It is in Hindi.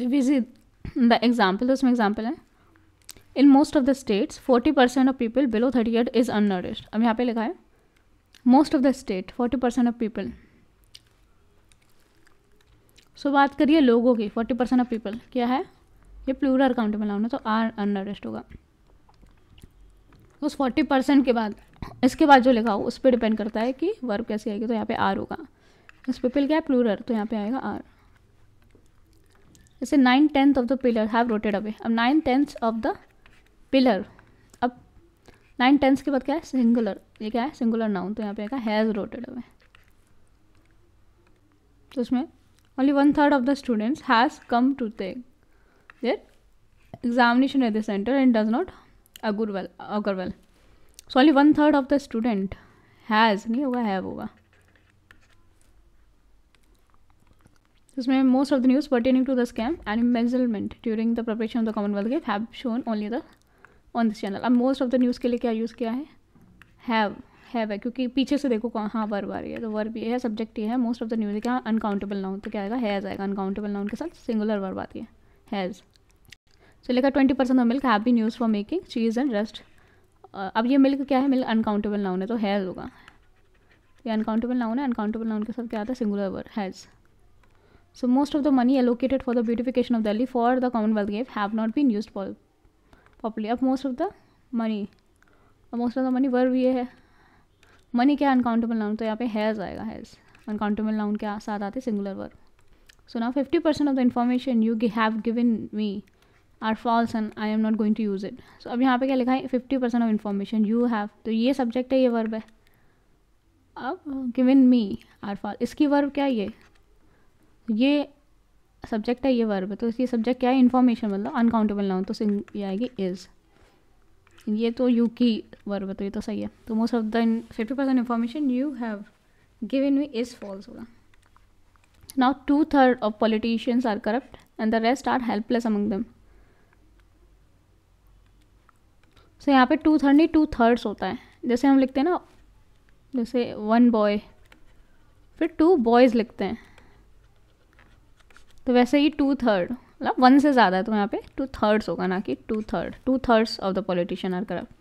द एग्जाम्पल we उसमें एग्जाम्पल है in most of the states forty percent of people below thirty eight is unnourished अब यहाँ पे लिखा है most of the state forty percent of people so बात करिए लोगों की फोर्टी परसेंट ऑफ पीपल क्या है ये प्लूरल काउंट में लाऊंगा तो आर अननरिश्ड होगा उस फोर्टी परसेंट के बाद इसके बाद जो लिखा हो उस पर डिपेंड करता है कि वर्ब कैसी आएगी तो यहाँ पे आर होगा इस पीपल क्या है प्लूरल तो यहाँ पे आएगा आर जैसे nine tenth of the pillar have rotted away अब nine tenth of the pillar अब नाइन टेंथ के बाद क्या है सिंगुलर ये क्या है सिंगुलर नाउन तो यहाँ पे क्या हैज़ रोटेड अवे तो उसमें only one third of the students has come to take their examination at the centre and does not augur well augur well so only one third of the student has नहीं होगा हैव होगा जिसमें most of the news pertaining to the scam and embezzlement during the preparation of the Commonwealth Gate have shown only the on this channel अब मोस्ट ऑफ द न्यूज़ के लिए क्या यूज़ किया है हैव हैव है क्योंकि पीछे से देखो कहाँ वर्ब हाँ, आ रही है तो वर्ब ये है सब्जेक्ट ये है मोस्ट ऑफ द न्यूज़ क्या अनकाउंटेबल नाउन तो क्या आएगा हैज़ आएगा अनकाउंटेबल नाउन के साथ सिंगुलर वर्ब आती है हैज़ सो लिखा twenty percent of milk been news for making cheese and rest अब ये मिल्क क्या है मिल्क अनकाउंटेबल नाउन है तो हैज़ होगा ये अनकाउंटेबल नाउन है अनकाउंटेबल नाउन के साथ क्या आता है singular word has so So most of the money for the beautification beautification of Delhi for the Commonwealth have not been use used popular अब most of the money money, most of the money were ये है मनी क्या अनकाउंटेबल नाउन तो यहाँ पे हैज़ आएगा हैज़ अनकाउंटेबल नाउन के साथ आते सिंगुलर वर्ब सो ना fifty percent of the information you have given me are false and I am not going to use it so अब यहाँ पे क्या लिखा है fifty percent of information you have तो ये सब्जेक्ट है ये वर्ब है अब गिविन मी आर फॉल्स इसकी वर्ब क्या ये ये सब्जेक्ट है ये वर्ब है तो इसकी सब्जेक्ट क्या है इन्फॉर्मेशन मतलब अनकाउंटेबल नाउन तो ये आएगी इज़ ये तो यू की वर्ब है तो ये तो सही है तो most of the fifty percent information you have given me is false होगा now two third of politicians are corrupt and the rest are helpless among them so यहाँ पे टू थर्ड नहीं टू थर्ड्स होता है जैसे हम लिखते हैं ना जैसे वन बॉय फिर टू बॉयज़ लिखते हैं तो वैसे ही टू थर्ड मतलब वन से ज़्यादा है तो यहाँ पे टू थर्ड्स होगा ना कि two third two thirds of the politician are corrupt